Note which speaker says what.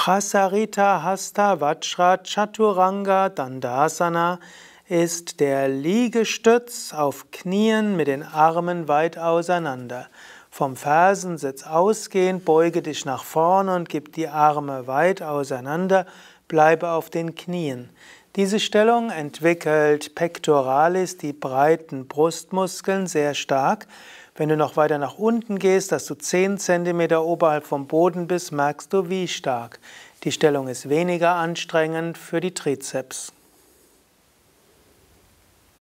Speaker 1: Prasarita Hasta Vajra Chaturanga Dandasana ist der Liegestütz auf Knien mit den Armen weit auseinander. Vom Fersensitz ausgehend beuge dich nach vorne und gib die Arme weit auseinander, bleibe auf den Knien. Diese Stellung entwickelt pectoralis, die breiten Brustmuskeln, sehr stark. Wenn du noch weiter nach unten gehst, dass du 10 cm oberhalb vom Boden bist, merkst du wie stark. Die Stellung ist weniger anstrengend für die Trizeps.